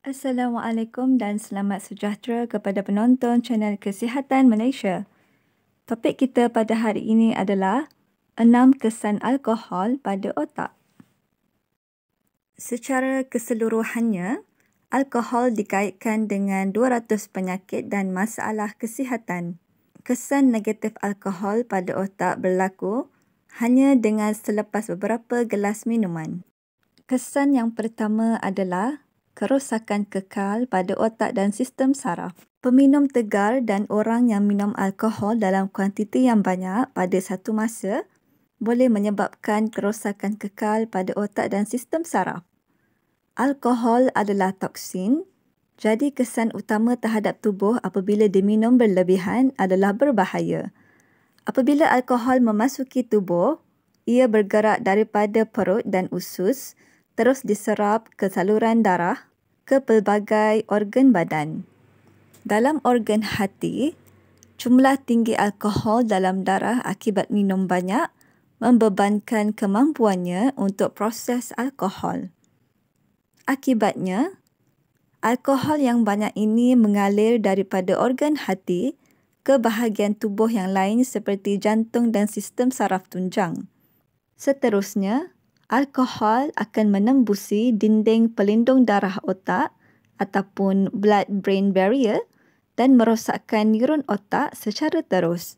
Assalamualaikum dan selamat sejahtera kepada penonton channel Kesihatan Malaysia. Topik kita pada hari ini adalah 6 kesan alkohol pada otak. Secara keseluruhannya, alkohol dikaitkan dengan 200 penyakit dan masalah kesihatan. Kesan negatif alkohol pada otak berlaku hanya dengan selepas beberapa gelas minuman. Kesan yang pertama adalah kerosakan kekal pada otak dan sistem saraf. Peminum tegar dan orang yang minum alkohol dalam kuantiti yang banyak pada satu masa boleh menyebabkan kerosakan kekal pada otak dan sistem saraf. Alkohol adalah toksin, jadi kesan utama terhadap tubuh apabila diminum berlebihan adalah berbahaya. Apabila alkohol memasuki tubuh, ia bergerak daripada perut dan usus, terus diserap ke saluran darah ke pelbagai organ badan. Dalam organ hati, jumlah tinggi alkohol dalam darah akibat minum banyak membebankan kemampuannya untuk proses alkohol. Akibatnya, alkohol yang banyak ini mengalir daripada organ hati ke bahagian tubuh yang lain seperti jantung dan sistem saraf tunjang. Seterusnya, alkohol akan menembusi dinding pelindung darah otak ataupun blood brain barrier dan merosakkan neuron otak secara terus.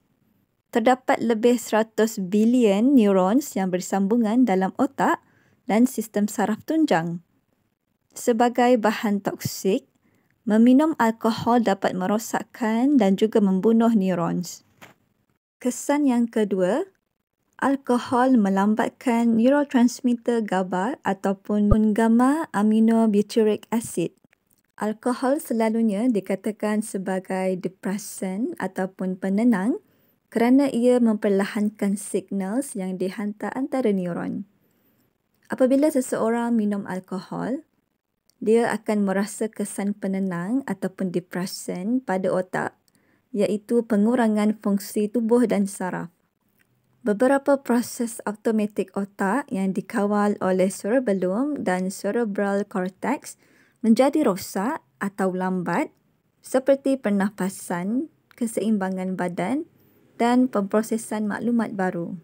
Terdapat lebih 100 bilion neurons yang bersambungan dalam otak dan sistem saraf tunjang. Sebagai bahan toksik, meminum alkohol dapat merosakkan dan juga membunuh neurons. Kesan yang kedua, alkohol melambatkan neurotransmitter GABA ataupun gamma aminobutyric acid. Alkohol selalunya dikatakan sebagai depresan ataupun penenang kerana ia memperlahankan signal yang dihantar antara neuron. Apabila seseorang minum alkohol, dia akan merasa kesan penenang ataupun depresan pada otak iaitu pengurangan fungsi tubuh dan saraf beberapa proses automatik otak yang dikawal oleh cerebellum dan cerebral cortex menjadi rosak atau lambat seperti pernafasan, keseimbangan badan dan pemprosesan maklumat baru.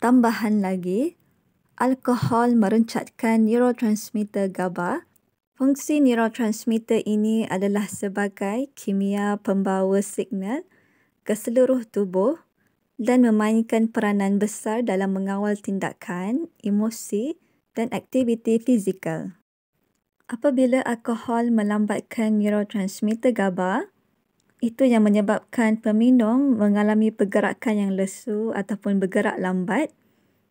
Tambahan lagi, alkohol merencatkan neurotransmitter GABA. Fungsi neurotransmitter ini adalah sebagai kimia pembawa signal ke seluruh tubuh dan memainkan peranan besar dalam mengawal tindakan, emosi dan aktiviti fizikal. Apabila alkohol melambatkan neurotransmitter GABA, itu yang menyebabkan peminum mengalami pergerakan yang lesu ataupun bergerak lambat,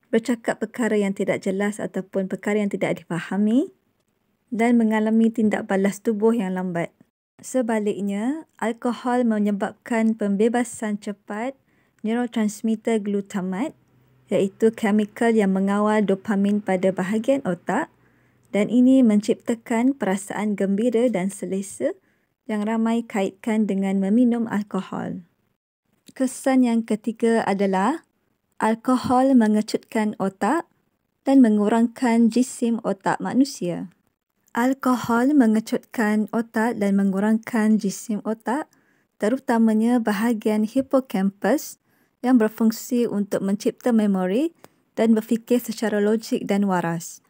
bercakap perkara yang tidak jelas ataupun perkara yang tidak dipahami dan mengalami tindak balas tubuh yang lambat. Sebaliknya, alkohol menyebabkan pembebasan cepat neurotransmitter glutamat iaitu chemical yang mengawal dopamin pada bahagian otak dan ini menciptakan perasaan gembira dan selesa yang ramai kaitkan dengan meminum alkohol. Kesan yang ketiga adalah alkohol mengecutkan otak dan mengurangkan jisim otak manusia. Alkohol mengecutkan otak dan mengurangkan jisim otak terutamanya bahagian hippocampus yang berfungsi untuk mencipta memori dan berfikir secara logik dan waras.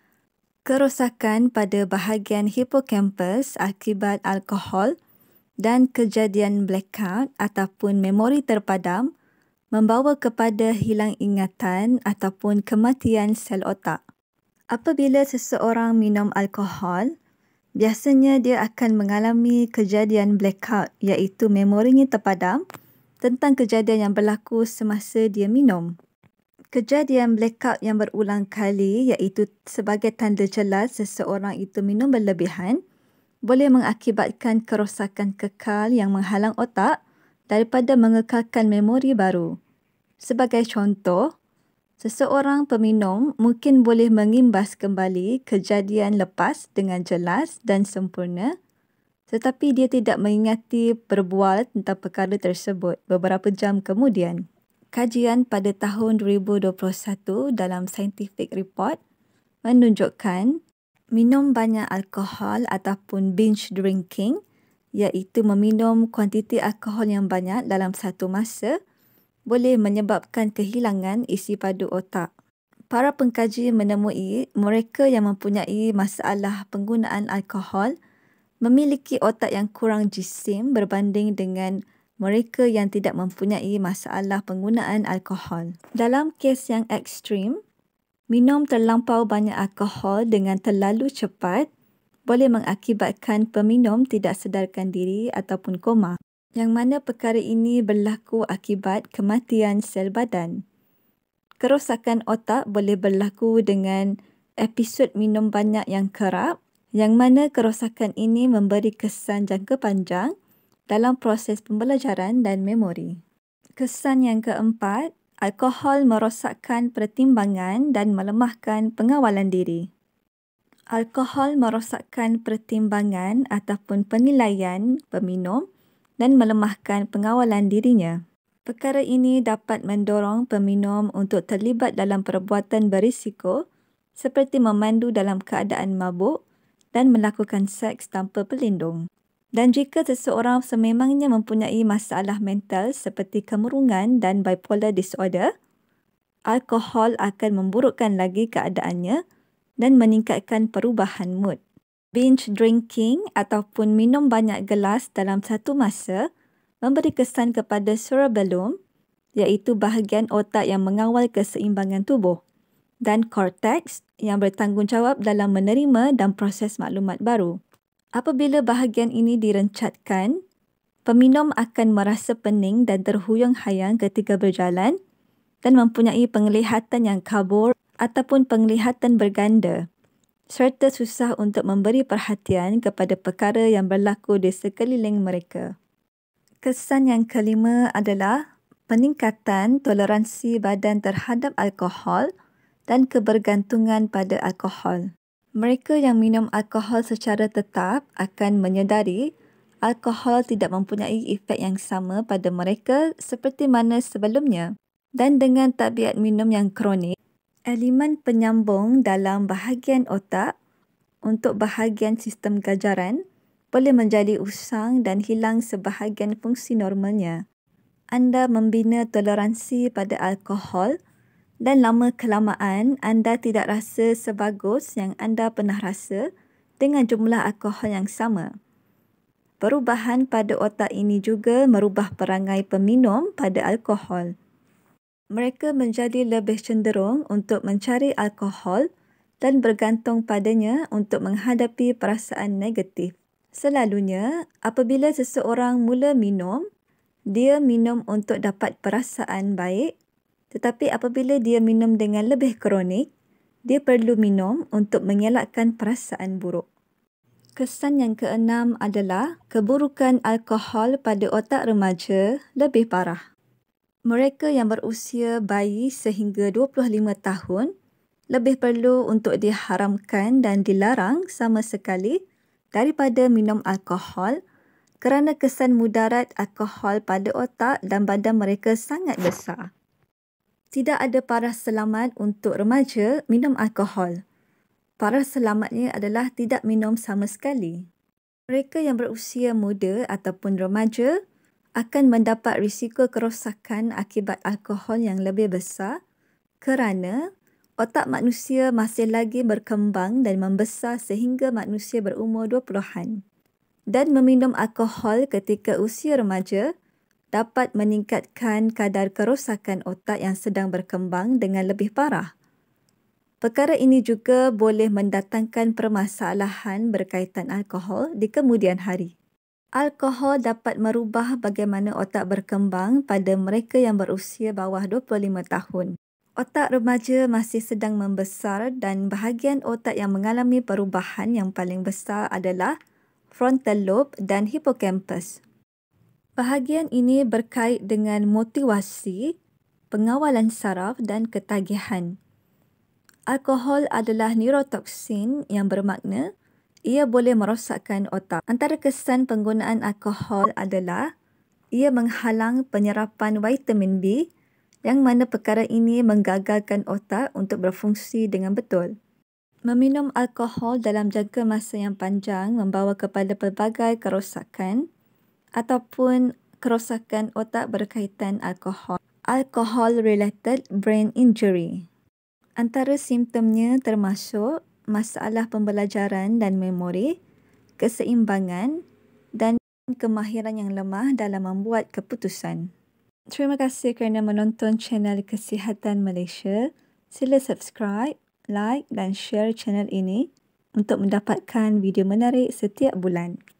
Kerosakan pada bahagian hippocampus akibat alkohol dan kejadian blackout ataupun memori terpadam membawa kepada hilang ingatan ataupun kematian sel otak. Apabila seseorang minum alkohol, biasanya dia akan mengalami kejadian blackout iaitu memorinya terpadam tentang kejadian yang berlaku semasa dia minum. Kejadian blackout yang berulang kali iaitu sebagai tanda jelas seseorang itu minum berlebihan boleh mengakibatkan kerosakan kekal yang menghalang otak daripada mengekalkan memori baru. Sebagai contoh, seseorang peminum mungkin boleh mengimbas kembali kejadian lepas dengan jelas dan sempurna tetapi dia tidak mengingati perbual tentang perkara tersebut beberapa jam kemudian. Kajian pada tahun 2021 dalam Scientific Report menunjukkan minum banyak alkohol ataupun binge drinking iaitu meminum kuantiti alkohol yang banyak dalam satu masa boleh menyebabkan kehilangan isi padu otak. Para pengkaji menemui mereka yang mempunyai masalah penggunaan alkohol – memiliki otak yang kurang jisim berbanding dengan mereka yang tidak mempunyai masalah penggunaan alkohol. Dalam kes yang ekstrim, minum terlampau banyak alkohol dengan terlalu cepat boleh mengakibatkan peminum tidak sedarkan diri ataupun koma. Yang mana perkara ini berlaku akibat kematian sel badan. Kerosakan otak boleh berlaku dengan episod minum banyak yang kerap yang mana kerosakan ini memberi kesan jangka panjang dalam proses pembelajaran dan memori. Kesan yang keempat, alkohol merosakkan pertimbangan dan melemahkan pengawalan diri. Alkohol merosakkan pertimbangan ataupun penilaian peminum dan melemahkan pengawalan dirinya. Perkara ini dapat mendorong peminum untuk terlibat dalam perbuatan berisiko seperti memandu dalam keadaan mabuk dan melakukan seks tanpa pelindung. Dan jika seseorang sememangnya mempunyai masalah mental seperti kemurungan dan bipolar disorder, alkohol akan memburukkan lagi keadaannya dan meningkatkan perubahan mood. Binge drinking ataupun minum banyak gelas dalam satu masa memberi kesan kepada cerebellum iaitu bahagian otak yang mengawal keseimbangan tubuh dan korteks yang bertanggungjawab dalam menerima dan proses maklumat baru. Apabila bahagian ini direncatkan, peminum akan merasa pening dan terhuyung-hayang ketika berjalan dan mempunyai penglihatan yang kabur ataupun penglihatan berganda serta susah untuk memberi perhatian kepada perkara yang berlaku di sekeliling mereka. Kesan yang kelima adalah peningkatan toleransi badan terhadap alkohol dan kebergantungan pada alkohol. Mereka yang minum alkohol secara tetap akan menyedari alkohol tidak mempunyai efek yang sama pada mereka seperti mana sebelumnya. Dan dengan tabiat minum yang kronik, elemen penyambung dalam bahagian otak untuk bahagian sistem gajaran boleh menjadi usang dan hilang sebahagian fungsi normalnya. Anda membina toleransi pada alkohol – dan lama kelamaan anda tidak rasa sebagus yang anda pernah rasa dengan jumlah alkohol yang sama. Perubahan pada otak ini juga merubah perangai peminum pada alkohol. Mereka menjadi lebih cenderung untuk mencari alkohol dan bergantung padanya untuk menghadapi perasaan negatif. Selalunya, apabila seseorang mula minum, dia minum untuk dapat perasaan baik tetapi apabila dia minum dengan lebih kronik, dia perlu minum untuk mengelakkan perasaan buruk. Kesan yang keenam adalah keburukan alkohol pada otak remaja lebih parah. Mereka yang berusia bayi sehingga 25 tahun lebih perlu untuk diharamkan dan dilarang sama sekali daripada minum alkohol kerana kesan mudarat alkohol pada otak dan badan mereka sangat besar tidak ada paras selamat untuk remaja minum alkohol. Paras selamatnya adalah tidak minum sama sekali. Mereka yang berusia muda ataupun remaja akan mendapat risiko kerosakan akibat alkohol yang lebih besar kerana otak manusia masih lagi berkembang dan membesar sehingga manusia berumur 20-an. Dan meminum alkohol ketika usia remaja dapat meningkatkan kadar kerosakan otak yang sedang berkembang dengan lebih parah. Perkara ini juga boleh mendatangkan permasalahan berkaitan alkohol di kemudian hari. Alkohol dapat merubah bagaimana otak berkembang pada mereka yang berusia bawah 25 tahun. Otak remaja masih sedang membesar dan bahagian otak yang mengalami perubahan yang paling besar adalah frontal lobe dan hippocampus Bahagian ini berkait dengan motivasi, pengawalan saraf dan ketagihan. Alkohol adalah neurotoksin yang bermakna ia boleh merosakkan otak. Antara kesan penggunaan alkohol adalah ia menghalang penyerapan vitamin B yang mana perkara ini menggagalkan otak untuk berfungsi dengan betul. Meminum alkohol dalam jangka masa yang panjang membawa kepada pelbagai kerosakan ataupun kerosakan otak berkaitan alkohol. Alcohol related brain injury. Antara simptomnya termasuk masalah pembelajaran dan memori, keseimbangan dan kemahiran yang lemah dalam membuat keputusan. Terima kasih kerana menonton channel Kesihatan Malaysia. Sila subscribe, like dan share channel ini untuk mendapatkan video menarik setiap bulan.